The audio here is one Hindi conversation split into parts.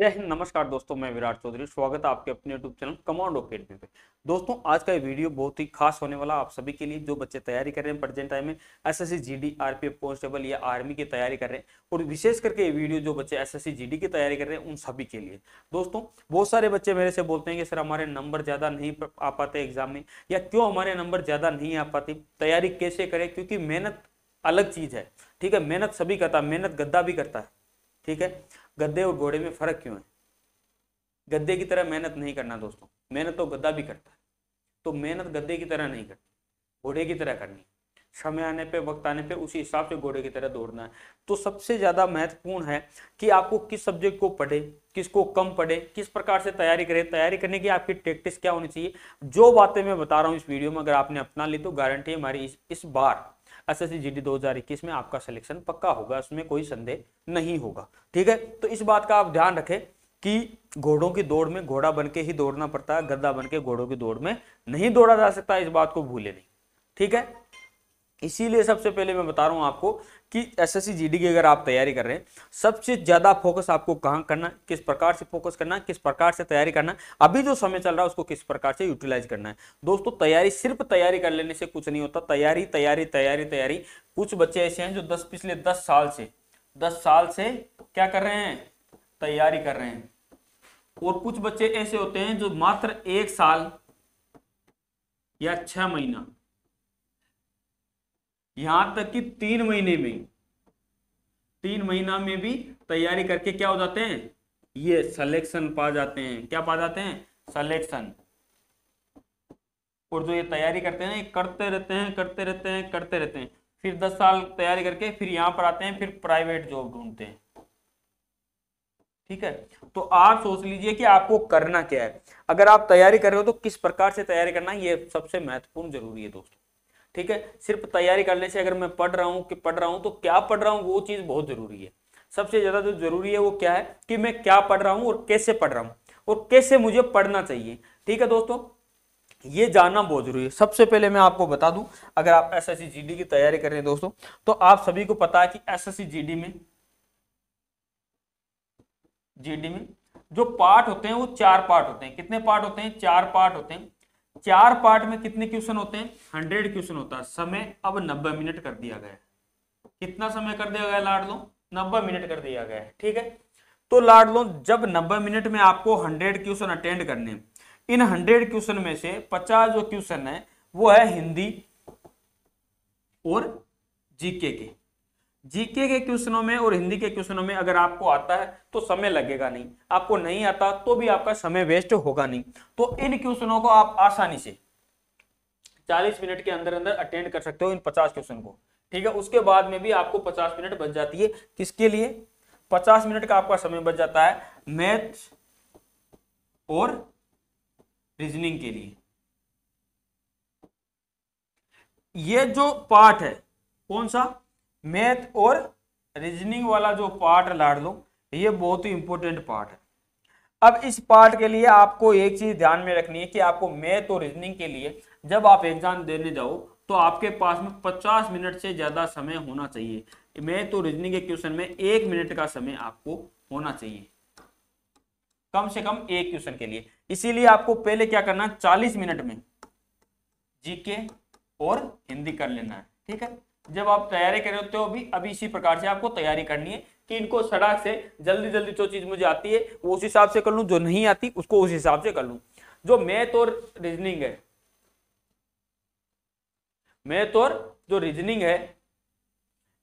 जय हिंद नमस्कार दोस्तों मैं विराट चौधरी स्वागत है आपके अपने यूट्यूब चैनल कमांड अकेडमी पे दोस्तों आज का ये वीडियो बहुत ही खास होने वाला आप सभी के लिए जो बच्चे तैयारी कर रहे हैं प्रेजेंट टाइम में एस एस आरपीएफ कांस्टेबल या आर्मी की तैयारी कर रहे हैं और विशेष करके ये वीडियो जो बच्चे एस एस की तैयारी कर रहे हैं उन सभी के लिए दोस्तों बहुत सारे बच्चे मेरे से बोलते हैं कि सर हमारे नंबर ज़्यादा नहीं आ पाते एग्जाम में या क्यों हमारे नंबर ज़्यादा नहीं आ पाते तैयारी कैसे करें क्योंकि मेहनत अलग चीज़ है ठीक है मेहनत सभी करता मेहनत गद्दा भी करता है ठीक है गद्दे और घोड़े में फ़र्क क्यों है गद्दे की तरह मेहनत नहीं करना दोस्तों मेहनत तो गद्दा भी करता है तो मेहनत गद्दे की तरह नहीं करती घोड़े की तरह करनी समय आने पे वक्त आने पे उसी हिसाब से घोड़े की तरह दौड़ना है तो सबसे ज़्यादा महत्वपूर्ण है कि आपको किस सब्जेक्ट को पढ़े किसको कम पढ़े किस प्रकार से तैयारी करें तैयारी करने की आपकी प्रैक्टिस क्या होनी चाहिए जो बातें मैं बता रहा हूँ इस वीडियो में अगर आपने अपना ली तो गारंटी हमारी इस, इस बार एस एस सी में आपका सिलेक्शन पक्का होगा उसमें कोई संदेह नहीं होगा ठीक है तो इस बात का आप ध्यान रखें कि घोड़ों की दौड़ में घोड़ा बन के ही दौड़ना पड़ता है गद्दा बन के घोड़ों की दौड़ में नहीं दौड़ा जा सकता इस बात को भूले नहीं ठीक है इसीलिए सबसे पहले मैं बता रहा हूँ आपको कि एसएससी जीडी की अगर आप तैयारी कर रहे हैं सबसे ज़्यादा फोकस आपको कहाँ करना किस प्रकार से फोकस करना किस प्रकार से तैयारी करना अभी जो समय चल रहा है उसको किस प्रकार से यूटिलाइज करना है दोस्तों तैयारी सिर्फ तैयारी कर लेने से कुछ नहीं होता तैयारी तैयारी तैयारी तैयारी कुछ बच्चे ऐसे हैं जो दस पिछले दस साल से दस साल से क्या कर रहे हैं तैयारी कर रहे हैं और कुछ बच्चे ऐसे होते हैं जो मात्र एक साल या छह महीना यहां तक कि तीन महीने में तीन महीना में भी तैयारी करके क्या हो जाते हैं ये सिलेक्शन पा जाते हैं क्या पा जाते हैं सिलेक्शन और जो ये तैयारी करते हैं ये करते रहते हैं करते रहते हैं करते रहते हैं फिर दस साल तैयारी करके फिर यहां पर आते हैं फिर प्राइवेट जॉब ढूंढते हैं ठीक है तो आप सोच लीजिए कि आपको करना क्या है अगर आप तैयारी कर रहे हो तो किस प्रकार से तैयारी करना ये सबसे महत्वपूर्ण जरूरी है दोस्तों ठीक है सिर्फ तैयारी करने से अगर मैं पढ़ रहा हूँ कि पढ़ रहा हूँ तो क्या पढ़ रहा हूँ वो चीज़ बहुत ज़रूरी है सबसे ज़्यादा जो ज़रूरी है वो क्या है कि मैं क्या पढ़ रहा हूँ और कैसे पढ़ रहा हूँ और कैसे मुझे पढ़ना चाहिए ठीक है दोस्तों ये जानना बहुत जरूरी है सबसे पहले मैं आपको बता दूं अगर आप एस एस की तैयारी कर रहे हैं दोस्तों तो आप सभी को पता है कि एस एस में जीडी में जो पार्ट होते हैं वो चार पार्ट होते हैं कितने पार्ट होते हैं चार पार्ट होते हैं चार पार्ट में कितने क्वेश्चन होते हैं हंड्रेड क्वेश्चन होता है समय अब नब्बे मिनट कर दिया गया कितना समय कर दिया गया लाड लो नब्बे मिनट कर दिया गया ठीक है तो लाड लो जब नब्बे मिनट में आपको हंड्रेड क्वेश्चन अटेंड करने इन हंड्रेड क्वेश्चन में से पचास जो क्वेश्चन है वो है हिंदी और जीके के जीके के क्वेश्चनों में और हिंदी के क्वेश्चनों में अगर आपको आता है तो समय लगेगा नहीं आपको नहीं आता तो भी आपका समय वेस्ट होगा नहीं तो इन क्वेश्चनों को आप आसानी से 40 मिनट के अंदर अंदर अटेंड कर सकते हो इन 50 क्वेश्चन को ठीक है उसके बाद में भी आपको 50 मिनट बच जाती है किसके लिए 50 मिनट का आपका समय बच जाता है मैथ और रीजनिंग के लिए यह जो पार्ट है कौन सा मैथ और रीजनिंग वाला जो पार्ट लाड़ लो ये बहुत ही इंपॉर्टेंट पार्ट है अब इस पार्ट के लिए आपको एक चीज ध्यान में रखनी है कि आपको मैथ और रीजनिंग के लिए जब आप एग्जाम देने जाओ तो आपके पास में 50 मिनट से ज़्यादा समय होना चाहिए मैथ और रीजनिंग के क्वेश्चन में एक मिनट का समय आपको होना चाहिए कम से कम एक क्वेश्चन के लिए इसीलिए आपको पहले क्या करना है चालीस मिनट में जीके और हिंदी कर लेना है ठीक है जब आप तैयारी कर रहे होते हो अभी अभी इसी प्रकार से आपको तैयारी करनी है कि इनको सड़क से जल्दी जल्दी जो चीज़ मुझे आती है वो उस हिसाब से कर लू जो नहीं आती उसको उस हिसाब से कर लू जो मैथ और रीजनिंग है मैथ और तो जो रीजनिंग है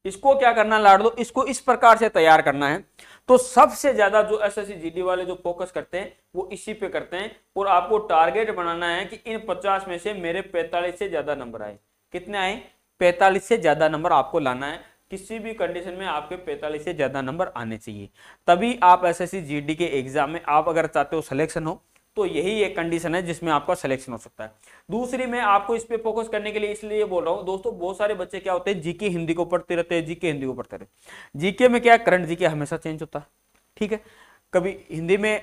इसको क्या करना लाड़ दो इसको इस प्रकार से तैयार करना है तो सबसे ज्यादा जो एस एस वाले जो फोकस करते हैं वो इसी पे करते हैं और आपको टारगेट बनाना है कि इन 50 में से मेरे 45 से ज्यादा नंबर आए कितने आए 45 से ज़्यादा नंबर आपको लाना है किसी भी कंडीशन में आपके 45 से ज़्यादा नंबर आने चाहिए तभी आप एस एस के एग्ज़ाम में आप अगर चाहते हो सिलेक्शन हो तो यही एक कंडीशन है जिसमें आपका सिलेक्शन हो सकता है दूसरी मैं आपको इस पे फोकस करने के लिए इसलिए बोल रहा हूँ दोस्तों बहुत सारे बच्चे क्या होते हैं जीके हिंदी को पढ़ते रहते हैं जीके हिंदी को पढ़ते रहते जीके में क्या करंट जीके हमेशा चेंज होता है ठीक है कभी हिंदी में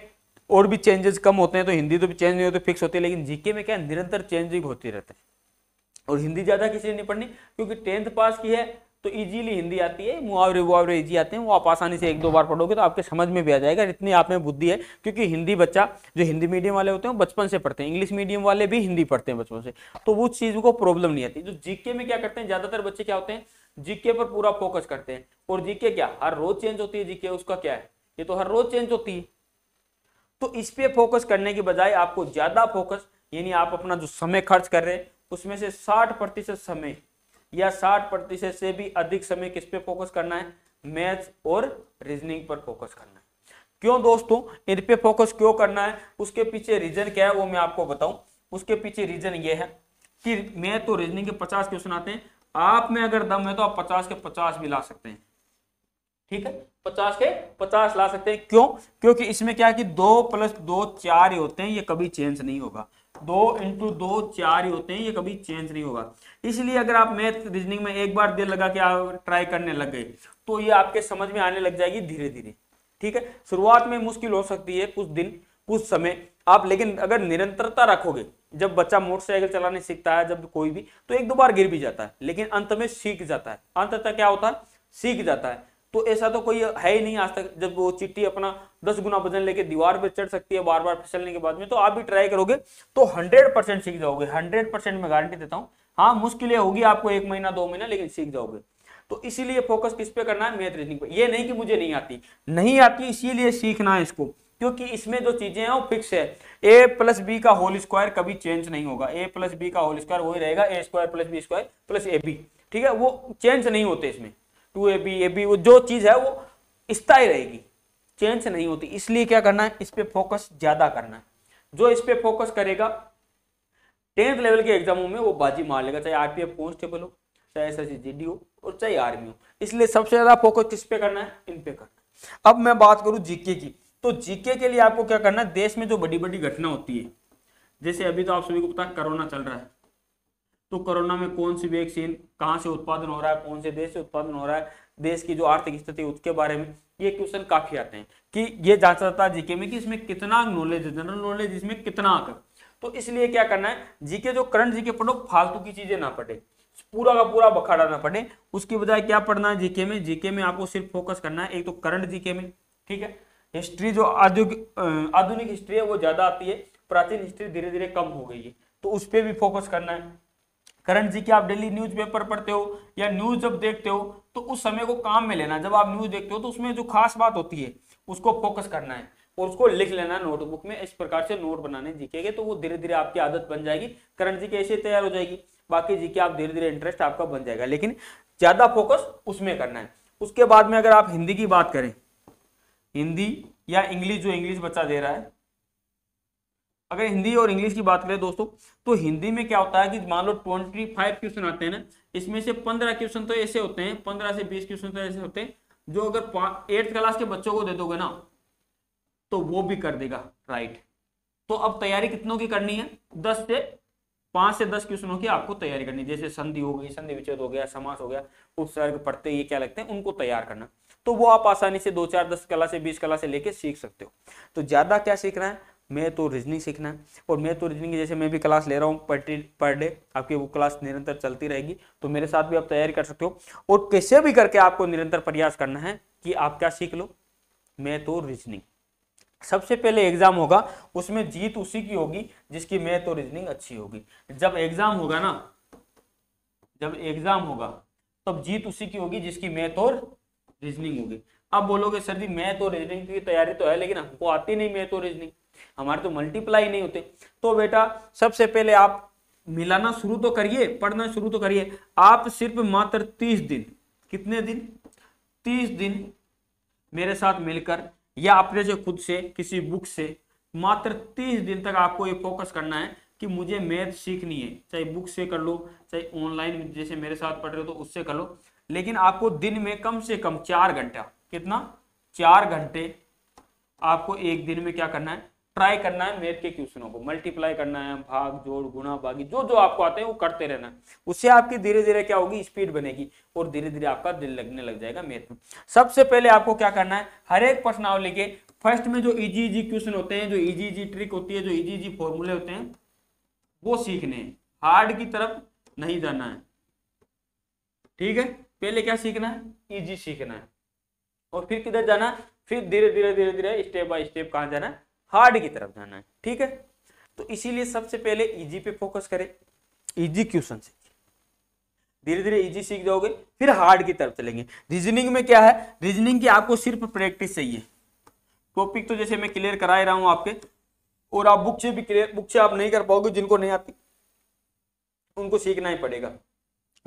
और भी चेंजेस कम होते हैं तो हिंदी तो भी चेंज नहीं होते फिक्स होती है लेकिन जीके में क्या निरंतर चेंजिंग होती रहते हैं और हिंदी ज़्यादा किसी ने नहीं पढ़नी क्योंकि टेंथ पास की है तो इजीली हिंदी आती है मुहावरे वुहावरे इजी आते हैं वो आप आसानी से एक दो बार पढ़ोगे तो आपके समझ में भी आ जाएगा इतनी आप में बुद्धि है क्योंकि हिंदी बच्चा जो हिंदी मीडियम वाले होते हैं बचपन से पढ़ते हैं इंग्लिश मीडियम वाले भी हिंदी पढ़ते हैं बचपन से तो वो चीज़ को प्रॉब्लम नहीं आती जो तो जीके में क्या करते हैं ज़्यादातर बच्चे क्या होते हैं जीके पर पूरा फोकस करते हैं और जीके क्या हर रोज चेंज होती है जीके उसका क्या है ये तो हर रोज चेंज होती है तो इस पर फोकस करने के बजाय आपको ज़्यादा फोकस यानी आप अपना जो समय खर्च कर रहे हैं उसमें से 60 प्रतिशत समय या 60 प्रतिशत से भी अधिक समय किस पे फोकस करना है मैथ्स और रीजनिंग पर फोकस करना है क्यों दोस्तों इन पे फोकस क्यों करना है उसके पीछे रीजन क्या है वो मैं आपको बताऊं उसके पीछे रीजन ये है कि मैथ तो रीजनिंग के पचास क्वेश्चन आते हैं आप में अगर दम है तो आप पचास के पचास भी ला सकते हैं ठीक है पचास के पचास ला सकते हैं क्यों क्योंकि इसमें क्या है कि दो प्लस दो चार ही होते हैं ये कभी चेंज नहीं होगा दो इंटू दो चार ही होते हैं ये कभी चेंज नहीं होगा इसलिए अगर आप मैथ रीजनिंग में एक बार दिल लगा के आप ट्राई करने लग गए तो ये आपके समझ में आने लग जाएगी धीरे धीरे ठीक है शुरुआत में मुश्किल हो सकती है कुछ दिन कुछ समय आप लेकिन अगर निरंतरता रखोगे जब बच्चा मोटरसाइकिल चलाने सीखता है जब कोई भी तो एक दो बार गिर भी जाता है लेकिन अंत में सीख जाता है अंत तक क्या होता है सीख जाता है तो ऐसा तो कोई है ही नहीं आज तक जब वो चिट्ठी अपना दस गुना वजन लेके दीवार पर चढ़ सकती है बार बार फिसलने के बाद में तो आप भी ट्राई करोगे तो हंड्रेड परसेंट सीख जाओगे हंड्रेड परसेंट मैं गारंटी देता हूँ हाँ मुश्किलें होगी आपको एक महीना दो महीना लेकिन सीख जाओगे तो इसीलिए फोकस किस पे करना है मैथ रीजनिंग पे ये नहीं कि मुझे नहीं आती नहीं आती इसीलिए सीखना है इसको क्योंकि इसमें जो चीजें हैं वो फिक्स है ए प्लस बी का होल स्क्वायर कभी चेंज नहीं होगा ए प्लस बी का होल स्क्वायर वही रहेगा A square plus B square plus A B ठीक है वो चेंज नहीं होते इसमें two A B A B वो जो चीज़ है वो स्थायी रहेगी चेंज नहीं होती इसलिए क्या करना है इस पर फोकस ज़्यादा करना है जो इस पर फोकस करेगा टेंथ लेवल के एग्जामों में वो बाजी मार लेगा चाहे आरपीएफ कॉन्स्टेबल हो चाहे एस एस सी हो और चाहे आर्मी हो इसलिए सबसे ज़्यादा फोकस किस पे करना है इन पे करना है अब मैं बात करूं जीके की तो जीके के लिए आपको क्या करना है देश में जो बड़ी बड़ी घटना होती है जैसे अभी तो आप सभी को पता है कोरोना चल रहा है तो कोरोना में कौन सी वैक्सीन कहाँ से उत्पादन हो रहा है कौन से देश से उत्पादन हो रहा है देश की जो आर्थिक स्थिति उसके बारे में ये क्वेश्चन काफी आते हैं कि ये जांचा जाता है जीके में कि इसमें कितना नॉलेज है जनरल नॉलेज इसमें कितना आकर तो इसलिए क्या करना है जीके जो करंट जीके पढ़ो फालतू की चीजें ना पढ़े पूरा का पूरा बखाड़ा ना पढ़े उसकी बजाय क्या पढ़ना है जीके में जीके में आपको सिर्फ फोकस करना है एक तो करंट जीके में ठीक है हिस्ट्री जो आधुनिक हिस्ट्री है वो ज्यादा आती है प्राचीन हिस्ट्री धीरे धीरे कम हो गई है तो उस पर भी फोकस करना है करंट जी की आप डेली पेपर पढ़ते हो या न्यूज़ जब देखते हो तो उस समय को काम में लेना जब आप न्यूज़ देखते हो तो उसमें जो खास बात होती है उसको फोकस करना है और उसको लिख लेना नोटबुक में इस प्रकार से नोट बनाने जीके तो वो धीरे धीरे आपकी आदत बन जाएगी करंट जी के ऐसे तैयार हो जाएगी बाकी जी के आप धीरे धीरे इंटरेस्ट आपका बन जाएगा लेकिन ज़्यादा फोकस उसमें करना है उसके बाद में अगर आप हिंदी की बात करें हिंदी या इंग्लिश जो इंग्लिश बच्चा दे रहा है अगर हिंदी और इंग्लिश की बात करें दोस्तों तो हिंदी में क्या होता है कि मान लो ट्वेंटी फाइव क्वेश्चन आते हैं ना इसमें से पंद्रह क्वेश्चन तो ऐसे होते हैं पंद्रह से बीस क्वेश्चन तो ऐसे होते हैं जो अगर एट्थ क्लास के बच्चों को दे दोगे ना तो वो भी कर देगा राइट तो अब तैयारी कितनों की करनी है दस से पांच से दस क्वेश्चनों की आपको तैयारी करनी जैसे संधि हो गई संधि विच्छेद हो गया समास हो गया उपसर्ग पढ़ते ये क्या लगते हैं उनको तैयार करना तो वो आप आसानी से दो चार दस कला से बीस कला से लेके सीख सकते हो तो ज्यादा क्या सीखना है मैथ और रीजनिंग सीखना है और मैथ और रीजनिंग जैसे मैं भी क्लास ले रहा हूँ पर पर डे आपकी वो क्लास निरंतर चलती रहेगी तो मेरे साथ भी आप तैयारी कर सकते हो और कैसे भी करके आपको निरंतर प्रयास करना है कि आप क्या सीख लो मैथ और रीजनिंग सबसे पहले एग्जाम होगा उसमें जीत उसी की होगी जिसकी मैथ और रीजनिंग अच्छी होगी जब एग्जाम होगा ना जब एग्जाम होगा तब जीत उसी की होगी जिसकी मैथ और रीजनिंग होगी अब बोलोगे सर जी मैथ और रीजनिंग की तैयारी तो है लेकिन हमको आती नहीं मैथ और रीजनिंग हमारे तो मल्टीप्लाई नहीं होते तो बेटा सबसे पहले आप मिलाना शुरू तो करिए पढ़ना शुरू तो करिए आप सिर्फ मात्र तीस दिन कितने दिन तीस दिन मेरे साथ मिलकर या अपने से खुद से किसी बुक से मात्र तीस दिन तक आपको ये फोकस करना है कि मुझे मैथ सीखनी है चाहे बुक से कर लो चाहे ऑनलाइन जैसे मेरे साथ पढ़ रहे हो तो उससे कर लो लेकिन आपको दिन में कम से कम चार घंटा कितना चार घंटे आपको एक दिन में क्या करना है ट्राई करना है मेथ के क्वेश्चनों को मल्टीप्लाई करना है भाग जोड़ गुणा बागी जो जो आपको आते हैं वो करते रहना है उससे आपकी धीरे धीरे क्या होगी स्पीड बनेगी और धीरे धीरे आपका दिल लगने लग जाएगा मेथ में सबसे पहले आपको क्या करना है हर एक प्रश्न आओ लेके फर्स्ट में जो इजी इजी क्वेश्चन होते हैं जो इजी इजी ट्रिक होती है जो इजी इजी फॉर्मूले होते हैं वो सीखने हैं हार्ड की तरफ नहीं जाना है ठीक है पहले क्या सीखना है इजी e सीखना है और फिर किधर जाना फिर धीरे धीरे धीरे धीरे स्टेप बाय स्टेप कहां जाना है हार्ड की तरफ जाना है ठीक है तो इसीलिए सबसे पहले इजी e पे फोकस करें इजी क्वेश्चन से धीरे धीरे e इजी सीख जाओगे फिर हार्ड की तरफ चलेंगे रीजनिंग में क्या है रीजनिंग की आपको सिर्फ प्रैक्टिस चाहिए टॉपिक तो जैसे मैं क्लियर करा ही रहा हूं आपके और आप बुक से भी क्लियर बुक से आप नहीं कर पाओगे जिनको नहीं आती उनको सीखना ही पड़ेगा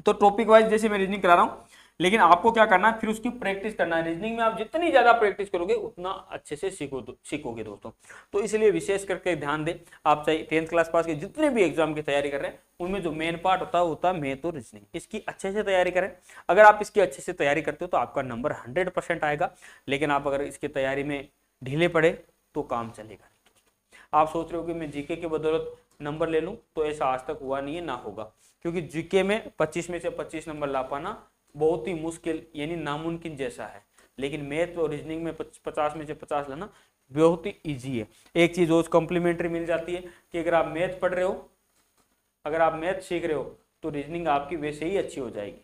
तो टॉपिक वाइज जैसे मैं रीजनिंग करा रहा हूं लेकिन आपको क्या करना है फिर उसकी प्रैक्टिस करना है रीजनिंग में आप जितनी ज़्यादा प्रैक्टिस करोगे उतना अच्छे से सीखो सीखोगे दोस्तों तो इसलिए विशेष करके ध्यान दें आप चाहे टेंथ क्लास पास के जितने भी एग्जाम की तैयारी कर रहे हैं उनमें जो मेन पार्ट होता है होता है मैथ और रीजनिंग इसकी अच्छे से तैयारी करें अगर आप इसकी अच्छे से तैयारी करते हो तो आपका नंबर हंड्रेड परसेंट आएगा लेकिन आप अगर इसकी तैयारी में ढीले पड़े तो काम चलेगा आप सोच रहे हो कि मैं जीके के बदौलत नंबर ले लूँ तो ऐसा आज तक हुआ नहीं है ना होगा क्योंकि जीके में 25 में से 25 नंबर ला पाना बहुत ही मुश्किल यानी नामुमकिन जैसा है लेकिन मैथ और रीजनिंग में पचास में से पचास लाना बहुत ही ईजी है एक चीज़ रोज कॉम्प्लीमेंट्री मिल जाती है कि अगर आप मैथ पढ़ रहे हो अगर आप मैथ सीख रहे हो तो रीजनिंग आपकी वैसे ही अच्छी हो जाएगी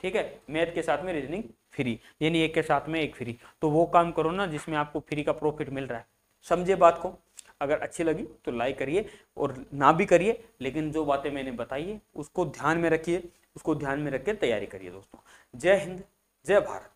ठीक है मैथ के साथ में रीजनिंग फ्री यानी एक के साथ में एक फ्री तो वो काम करो ना जिसमें आपको फ्री का प्रॉफिट मिल रहा है समझे बात को अगर अच्छी लगी तो लाइक करिए और ना भी करिए लेकिन जो बातें मैंने बताई है उसको ध्यान में रखिए उसको ध्यान में रख के तैयारी करिए दोस्तों जय हिंद जय भारत